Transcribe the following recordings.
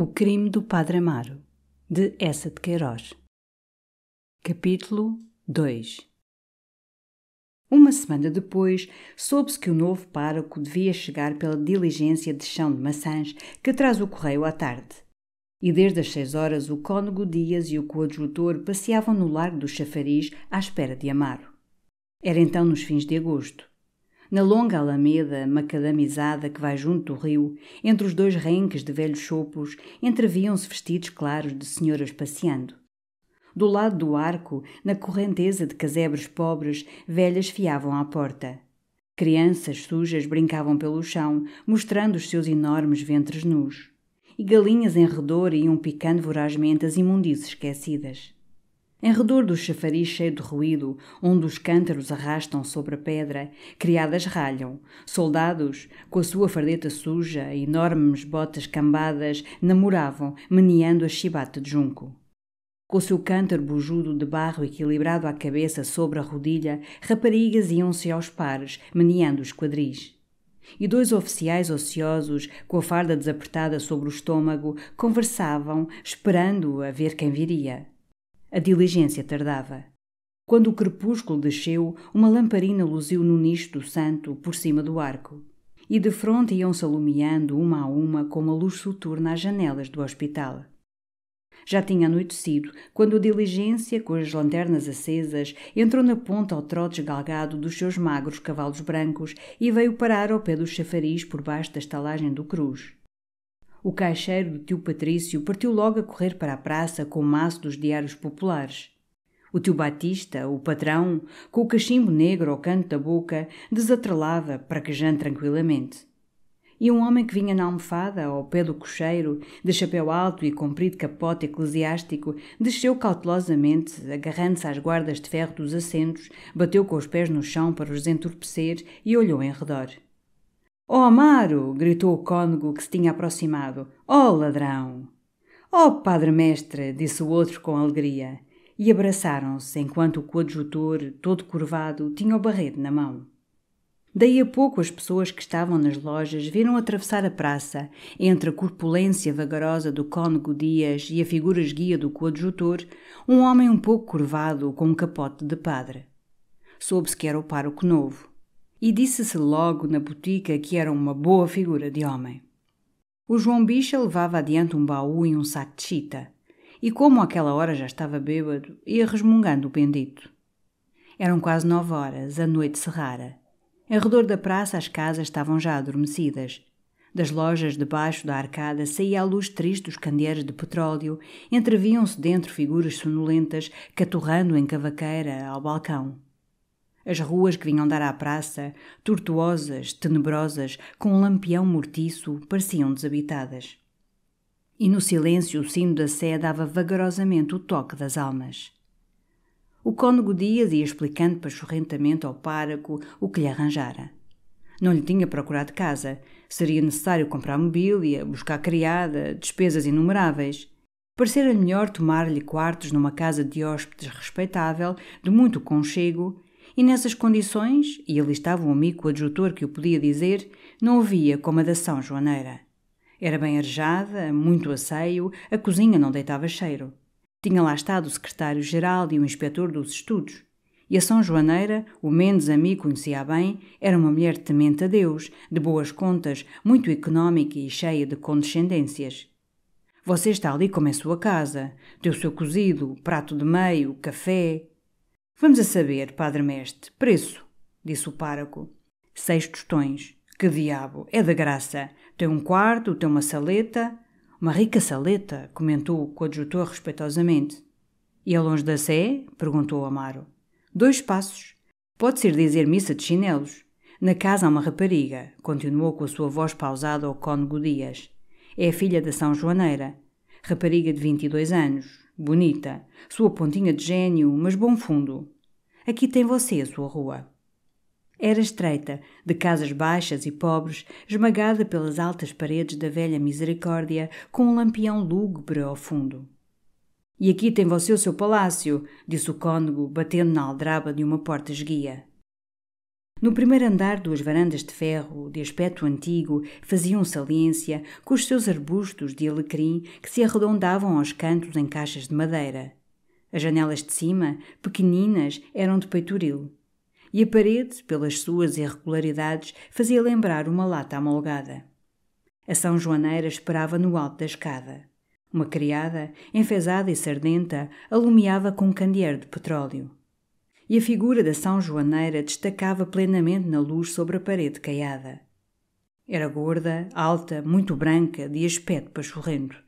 O Crime do Padre Amaro, de Essa de Queiroz. Capítulo 2 Uma semana depois, soube-se que o novo pároco devia chegar pela diligência de chão de maçãs que traz o correio à tarde. E desde as seis horas o cônego Dias e o coadjutor passeavam no largo do chafariz à espera de Amaro. Era então nos fins de agosto na longa alameda macadamizada que vai junto do rio, entre os dois renques de velhos chopos, entreviam-se vestidos claros de senhoras passeando. Do lado do arco, na correnteza de casebres pobres, velhas fiavam à porta. Crianças sujas brincavam pelo chão, mostrando os seus enormes ventres nus. E galinhas em redor iam picando vorazmente as imundícies esquecidas. Em redor do chafariz cheio de ruído, onde os cântaros arrastam sobre a pedra, criadas ralham. Soldados, com a sua fardeta suja, enormes botas cambadas, namoravam, meneando a chibata de junco. Com o seu cântaro bujudo de barro equilibrado à cabeça sobre a rodilha, raparigas iam-se aos pares, meneando os quadris e dois oficiais ociosos, com a farda desapertada sobre o estômago, conversavam, esperando a ver quem viria. A diligência tardava. Quando o crepúsculo desceu, uma lamparina luziu no nicho do santo por cima do arco, e de fronte iam-se alumiando uma a uma com uma luz soturna as janelas do hospital. Já tinha anoitecido quando a diligência, com as lanternas acesas, entrou na ponta ao trote galgado dos seus magros cavalos brancos e veio parar ao pé do chafariz por baixo da estalagem do Cruz. O caixeiro do tio Patrício partiu logo a correr para a praça com o maço dos diários populares. O tio Batista, o patrão, com o cachimbo negro ao canto da boca, desatrelava, praquejando tranquilamente. E um homem que vinha na almofada, ao pé do cocheiro, de chapéu alto e comprido capote eclesiástico, desceu cautelosamente, agarrando-se às guardas de ferro dos assentos, bateu com os pés no chão para os entorpecer e olhou em redor. Oh Amaro! gritou o cônego que se tinha aproximado. Oh ladrão! Oh padre mestre! disse o outro com alegria. E abraçaram-se enquanto o coadjutor, todo curvado, tinha o barrete na mão. Daí a pouco as pessoas que estavam nas lojas viram atravessar a praça, entre a corpulência vagarosa do cônego Dias e a figura esguia do coadjutor, um homem um pouco curvado com um capote de padre. Soube-se que era o pároco novo e disse-se logo na botica que era uma boa figura de homem. O João Bicha levava adiante um baú e um saco de chita, e como àquela hora já estava bêbado, ia resmungando o bendito. Eram quase nove horas, a noite cerrara. Em redor da praça as casas estavam já adormecidas. Das lojas debaixo da arcada saía a luz triste dos candeeiros de petróleo, entreviam-se dentro figuras sonolentas, caturrando em cavaqueira ao balcão as ruas que vinham dar à praça, tortuosas, tenebrosas, com um lampião mortiço, pareciam desabitadas. E no silêncio o sino da sé dava vagarosamente o toque das almas. O cônego Dias ia explicando pachorrentamente ao páraco o que lhe arranjara. Não lhe tinha procurado casa. Seria necessário comprar mobília, buscar criada, despesas inumeráveis. Parecera melhor tomar-lhe quartos numa casa de hóspedes respeitável, de muito conchego, e nessas condições, e ali estava um amigo adjutor que o podia dizer, não havia como a da São Joaneira. Era bem arejada, muito asseio, a cozinha não deitava cheiro. Tinha lá estado o secretário-geral e o inspetor dos estudos. E a São Joaneira, o Mendes a mim conhecia bem, era uma mulher temente a Deus, de boas contas, muito económica e cheia de condescendências. Você está ali como em é sua casa, tem o seu cozido, prato de meio, café, Vamos a saber, padre mestre, preço, disse o pároco. Seis tostões. Que diabo, é da graça. Tem um quarto, tem uma saleta. Uma rica saleta, comentou o coadjutor respeitosamente. E ao é longe da Sé? perguntou Amaro. Dois passos. Pode ser dizer missa de chinelos. Na casa há uma rapariga, continuou com a sua voz pausada o cônego Dias. É a filha da São Joaneira. Rapariga de vinte e dois anos, bonita, sua pontinha de gênio, mas bom fundo. Aqui tem você a sua rua. Era estreita, de casas baixas e pobres, esmagada pelas altas paredes da velha misericórdia, com um lampião lúgubre ao fundo. E aqui tem você o seu palácio, disse o cônego, batendo na aldraba de uma porta esguia. No primeiro andar, duas varandas de ferro, de aspecto antigo, faziam saliência, com os seus arbustos de alecrim que se arredondavam aos cantos em caixas de madeira. As janelas de cima, pequeninas, eram de peitoril. E a parede, pelas suas irregularidades, fazia lembrar uma lata amolgada. A São Joaneira esperava no alto da escada. Uma criada, enfesada e sardenta, alumiava com um candeeiro de petróleo. E a figura da São Joaneira destacava plenamente na luz sobre a parede caiada. Era gorda, alta, muito branca, de aspecto pachorrento.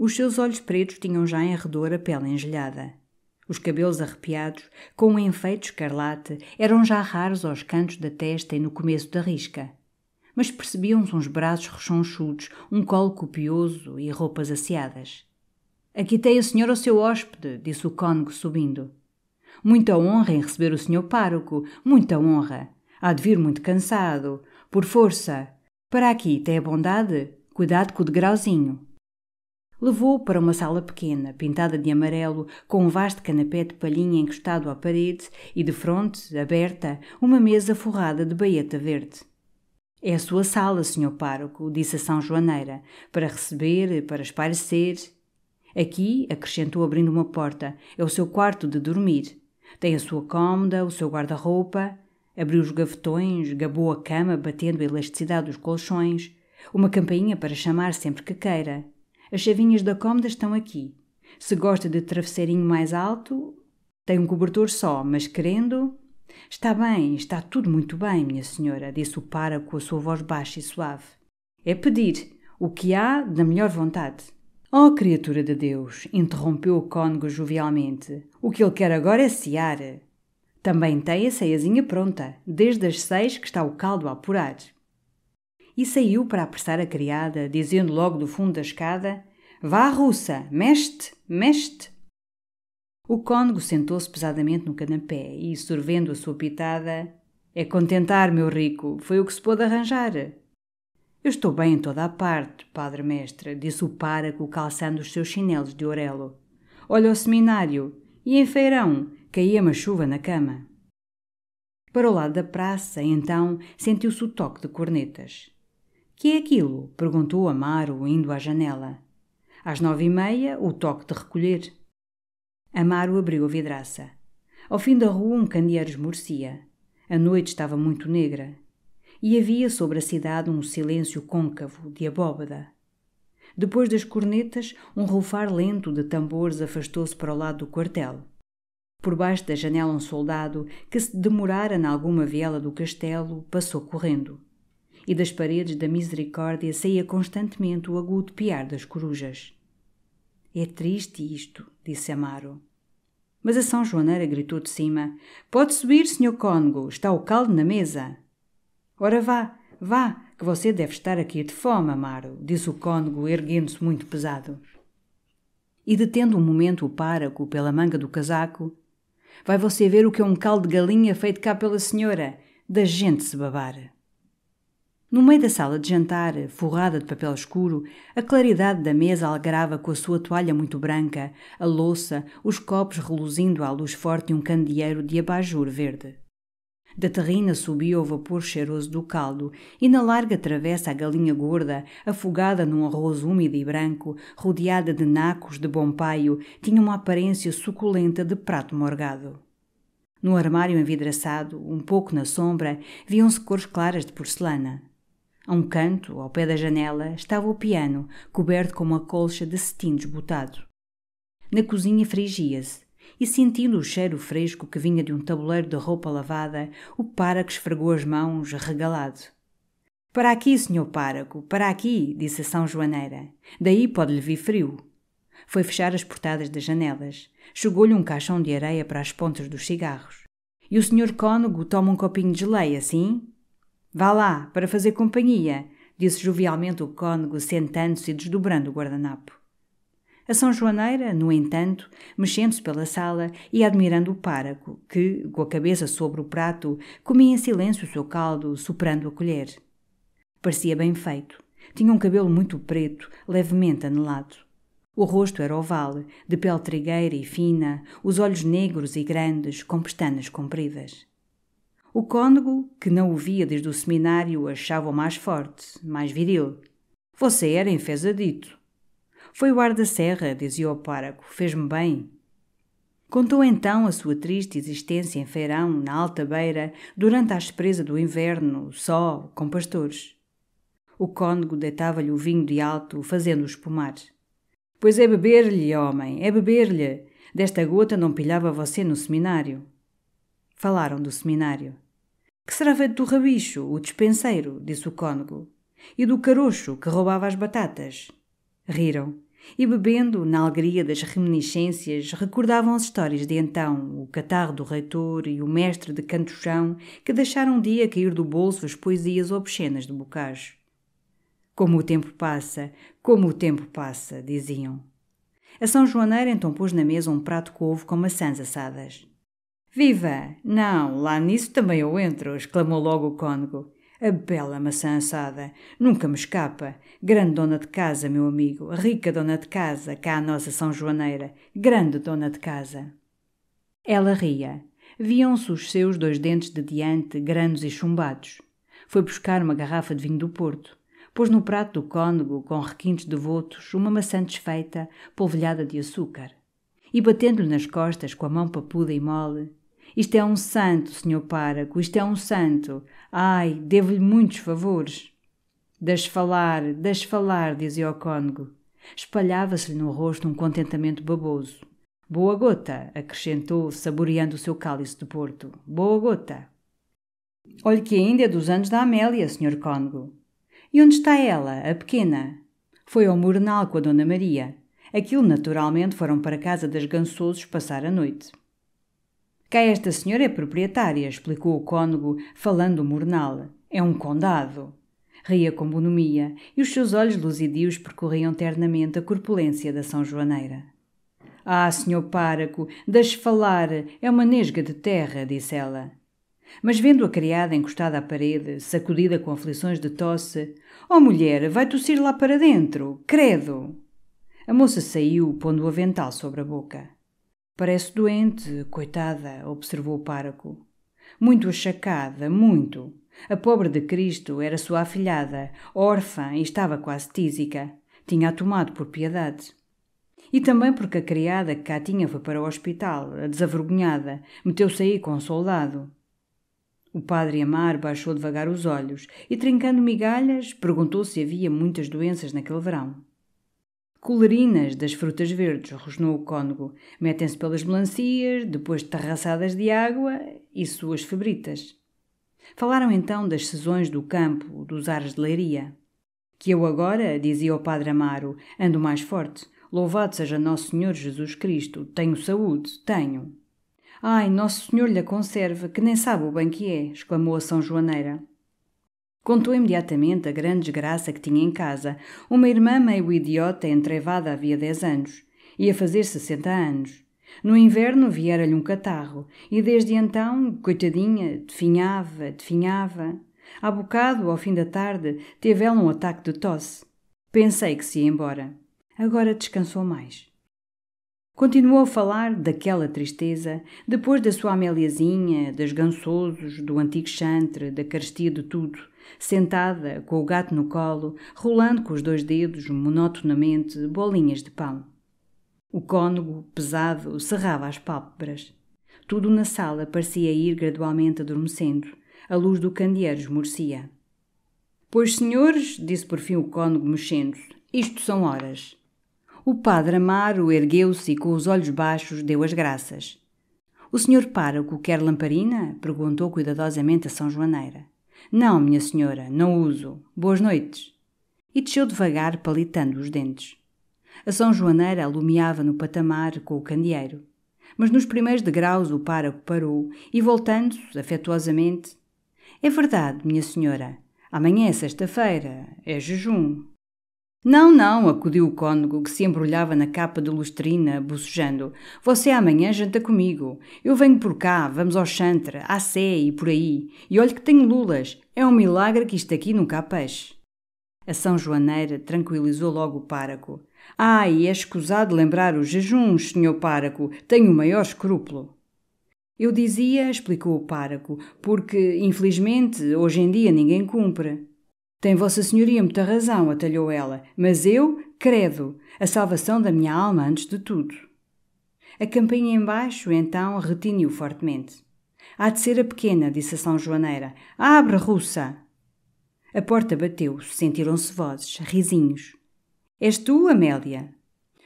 Os seus olhos pretos tinham já em redor a pele engelhada. Os cabelos arrepiados, com um enfeite escarlate, eram já raros aos cantos da testa e no começo da risca. Mas percebiam-se uns braços rechonchudos, um colo copioso e roupas asseadas. tem o senhor ao seu hóspede, disse o cônego subindo. Muita honra em receber o senhor pároco, muita honra. Há de vir muito cansado. Por força. Para aqui, tem a bondade? Cuidado com o degrauzinho. Levou-o para uma sala pequena, pintada de amarelo, com um vasto canapé de palhinha encostado à parede e de fronte, aberta, uma mesa forrada de baeta verde. É a sua sala, senhor pároco, disse a São Joaneira, para receber, para espairecer. Aqui, acrescentou abrindo uma porta, é o seu quarto de dormir. Tem a sua cômoda, o seu guarda-roupa. Abriu os gavetões, gabou a cama, batendo a elasticidade dos colchões. Uma campainha para chamar sempre que queira. As chavinhas da cômoda estão aqui. Se gosta de travesseirinho mais alto, tem um cobertor só, mas querendo. Está bem, está tudo muito bem, minha senhora, disse o para com a sua voz baixa e suave. É pedir o que há da melhor vontade. Oh, criatura de Deus, interrompeu o cônego jovialmente. O que ele quer agora é cear. Também tem a ceiazinha pronta, desde as seis que está o caldo a apurar e saiu para apressar a criada, dizendo logo do fundo da escada: Vá, russa, mexe-te, mexe-te. O cônego sentou-se pesadamente no canapé e, sorvendo a sua pitada, É contentar, meu rico, foi o que se pôde arranjar. Eu estou bem em toda a parte, padre mestre, disse o páraco calçando os seus chinelos de orelo. Olha o seminário, e em feirão, caía uma chuva na cama. Para o lado da praça, então, sentiu-se o toque de cornetas. Que é aquilo? perguntou Amaro, indo à janela. Às nove e meia, o toque de recolher. Amaro abriu a vidraça. Ao fim da rua, um candeeiro esmorecia. A noite estava muito negra. E havia sobre a cidade um silêncio côncavo, de abóbada. Depois das cornetas, um rufar lento de tambores afastou-se para o lado do quartel. Por baixo da janela, um soldado, que se demorara em alguma viela do castelo, passou correndo e das paredes da misericórdia saía constantemente o agudo piar das corujas. É triste isto, disse Amaro. Mas a São Joaneira gritou de cima: Pode subir, senhor cônego, está o caldo na mesa. Ora vá, vá, que você deve estar aqui de fome, Amaro, disse o cônego, erguendo-se muito pesado. E detendo um momento o páraco pela manga do casaco, vai você ver o que é um caldo de galinha feito cá pela senhora, da gente se babar. No meio da sala de jantar, forrada de papel escuro, a claridade da mesa algrava com a sua toalha muito branca, a louça, os copos reluzindo à luz forte e um candeeiro de abajur verde. Da terrina subia o vapor cheiroso do caldo, e na larga travessa a galinha gorda, afogada num arroz úmido e branco, rodeada de nacos de bom paio, tinha uma aparência suculenta de prato morgado. No armário envidraçado, um pouco na sombra, viam-se cores claras de porcelana. A um canto, ao pé da janela, estava o piano, coberto com uma colcha de cetim desbotado. Na cozinha frigia-se, e sentindo o cheiro fresco que vinha de um tabuleiro de roupa lavada, o páraco esfregou as mãos, regalado. Para aqui, senhor páraco, para aqui, disse a São Joaneira. Daí pode-lhe vir frio. Foi fechar as portadas das janelas. Chegou-lhe um caixão de areia para as pontas dos cigarros. E o senhor cônego toma um copinho de geleia, sim? Vá lá, para fazer companhia, disse jovialmente o cônego, sentando-se e desdobrando o guardanapo. A São Joaneira, no entanto, mexendo-se pela sala e admirando o páraco, que, com a cabeça sobre o prato, comia em silêncio o seu caldo, soprando a colher. Parecia bem feito. Tinha um cabelo muito preto, levemente anelado. O rosto era oval, de pele trigueira e fina, os olhos negros e grandes, com pestanas compridas. O cônego, que não o via desde o seminário, achava-o mais forte, mais viril. Você era enfesadito. Foi o ar da serra, dizia o páraco, fez-me bem. Contou então a sua triste existência em Feirão, na Alta Beira, durante a aspereza do inverno, só, com pastores. O cônego deitava-lhe o vinho de alto, fazendo-o espumar. Pois é beber-lhe, homem, é beber-lhe. Desta gota não pilhava você no seminário. Falaram do seminário. Que será feito do rabicho, o despenseiro, disse o cônego, e do carocho que roubava as batatas? Riram, e bebendo, na alegria das reminiscências, recordavam as histórias de então, o catarro do reitor e o mestre de cantochão que deixaram um dia cair do bolso as poesias obscenas de Bocajo. Como o tempo passa, como o tempo passa, diziam. A São Joaneira então pôs na mesa um prato de couve com maçãs assadas. Viva! Não, lá nisso também eu entro, exclamou logo o cônego. A bela maçã assada. Nunca me escapa. Grande dona de casa, meu amigo. Rica dona de casa, cá a nossa São Joaneira. Grande dona de casa. Ela ria. Viam-se os seus dois dentes de diante, grandes e chumbados. Foi buscar uma garrafa de vinho do Porto. Pôs no prato do cônego, com requintes devotos, uma maçã desfeita, polvilhada de açúcar. E batendo-lhe nas costas com a mão papuda e mole, isto é um santo, senhor páraco, isto é um santo. Ai, devo-lhe muitos favores. Deixe falar, deixe falar, dizia o cônego. Espalhava-se-lhe no rosto um contentamento baboso. Boa gota, acrescentou, saboreando o seu cálice de porto. Boa gota. Olhe que ainda é dos anos da Amélia, senhor cônego. E onde está ela, a pequena? Foi ao Murnal com a Dona Maria. Aquilo, naturalmente, foram para a casa das Gansosos passar a noite. Cá esta senhora é proprietária, explicou o cônego, falando mornal. É um condado. Ria com bonomia e os seus olhos luzidios percorriam ternamente a corpulência da São Joaneira. Ah, senhor páraco, deixe falar, é uma nesga de terra, disse ela. Mas vendo a criada encostada à parede, sacudida com aflições de tosse, Oh mulher, vai tossir lá para dentro, credo! A moça saiu, pondo o avental sobre a boca. Parece doente, coitada, observou o pároco. Muito achacada, muito. A pobre de Cristo era sua afilhada, órfã e estava quase tísica. Tinha-a tomado por piedade. E também porque a criada que cá tinha foi para o hospital, a desavergonhada, meteu-se aí com um soldado. O padre Amar baixou devagar os olhos e, trincando migalhas, perguntou se havia muitas doenças naquele verão. Colerinas das frutas verdes, rosnou o cônego, metem-se pelas melancias, depois de tarraçadas de água e suas febritas. Falaram então das sezões do campo, dos ares de leiria. Que eu agora, dizia o padre Amaro, ando mais forte. Louvado seja Nosso Senhor Jesus Cristo. Tenho saúde, tenho. Ai, Nosso Senhor lhe conserve, que nem sabe o bem que é, exclamou a São Joaneira. Contou imediatamente a grande desgraça que tinha em casa. Uma irmã meio idiota entrevada havia dez anos. Ia fazer sessenta anos. No inverno viera-lhe um catarro, e desde então, coitadinha, definhava, definhava. Há bocado, ao fim da tarde, teve ela um ataque de tosse. Pensei que se ia embora. Agora descansou mais. Continuou a falar daquela tristeza, depois da sua Ameliazinha, das gansosos, do antigo chantre, da carestia de tudo, sentada, com o gato no colo, rolando com os dois dedos, monotonamente, bolinhas de pão. O cônego, pesado, cerrava as pálpebras. Tudo na sala parecia ir gradualmente adormecendo. A luz do candeeiro esmorecia. Pois, senhores, disse por fim o cônego mexendo-se, isto são horas. O padre Amaro ergueu-se e com os olhos baixos deu as graças. O senhor pároco quer lamparina? perguntou cuidadosamente a São Joaneira. Não, minha senhora, não uso. Boas noites. E desceu devagar, palitando os dentes. A São Joaneira alumiava no patamar com o candeeiro. Mas nos primeiros degraus o pároco parou e, voltando-se afetuosamente, É verdade, minha senhora. Amanhã é sexta-feira. É jejum. Não, não, acudiu o cônego, que se embrulhava na capa de lustrina, bocejando. Você amanhã janta comigo. Eu venho por cá, vamos ao chantre, à sé e por aí. E olhe que tenho lulas. É um milagre que isto aqui nunca há peixe. A São Joaneira tranquilizou logo o páraco. Ai, é escusado lembrar os jejuns, senhor páraco. Tenho o maior escrúpulo. Eu dizia, explicou o páraco, porque, infelizmente, hoje em dia ninguém cumpre. Tem Vossa Senhoria muita razão, atalhou ela, mas eu credo a salvação da minha alma antes de tudo. A campainha embaixo, então, retiniu fortemente. Há de ser a pequena, disse a São Joaneira. Abre, russa! A porta bateu, sentiram-se vozes, risinhos. És tu, Amélia?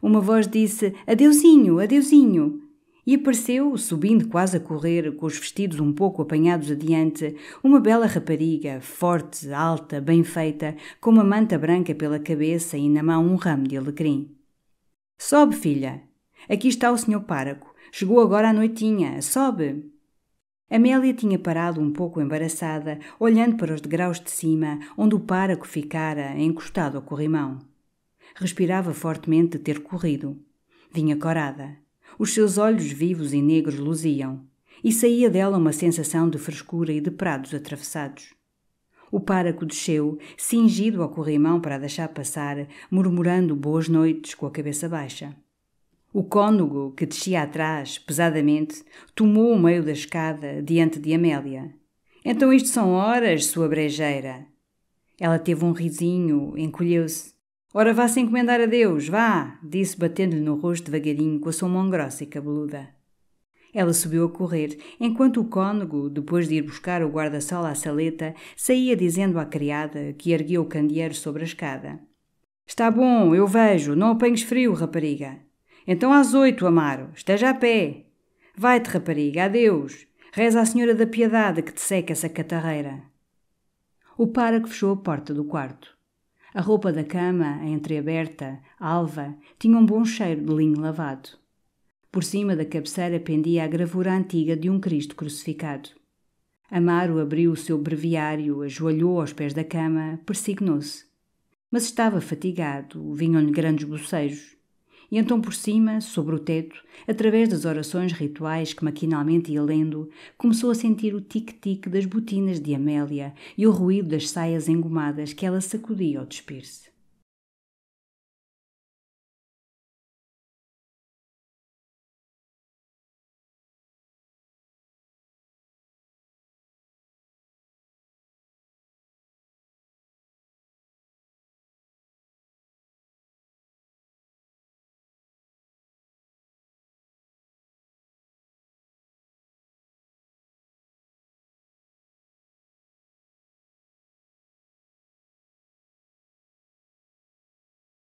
Uma voz disse: Adeusinho, adeusinho e apareceu, subindo quase a correr, com os vestidos um pouco apanhados adiante, uma bela rapariga, forte, alta, bem feita, com uma manta branca pela cabeça e na mão um ramo de alecrim. Sobe, filha. Aqui está o senhor páraco. Chegou agora à noitinha. Sobe. Amélia tinha parado um pouco embaraçada, olhando para os degraus de cima, onde o páraco ficara, encostado ao corrimão. Respirava fortemente de ter corrido. Vinha corada. Os seus olhos vivos e negros luziam, e saía dela uma sensação de frescura e de prados atravessados. O páraco desceu, cingido ao corrimão para a deixar passar, murmurando boas noites com a cabeça baixa. O cônego, que descia atrás, pesadamente, tomou o meio da escada diante de Amélia. Então isto são horas, sua brejeira. Ela teve um risinho, encolheu-se. Ora, vá se encomendar a Deus, vá! disse, batendo-lhe no rosto devagarinho com a sua mão grossa e cabeluda. Ela subiu a correr, enquanto o cônego, depois de ir buscar o guarda-sol à saleta, saía dizendo à criada, que erguia o candeeiro sobre a escada. Está bom, eu vejo, não apanhes frio, rapariga. Então às oito, Amaro, esteja a pé. Vai-te, rapariga, adeus. Reza à Senhora da Piedade que te seca essa catarreira. O páraco fechou a porta do quarto. A roupa da cama, entreaberta, alva, tinha um bom cheiro de linho lavado. Por cima da cabeceira pendia a gravura antiga de um Cristo crucificado. Amaro abriu o seu breviário, ajoelhou aos pés da cama, persignou-se. Mas estava fatigado, vinham-lhe grandes bocejos. E então por cima, sobre o teto, através das orações rituais que maquinalmente ia lendo, começou a sentir o tic-tic das botinas de Amélia e o ruído das saias engomadas que ela sacudia ao despir-se.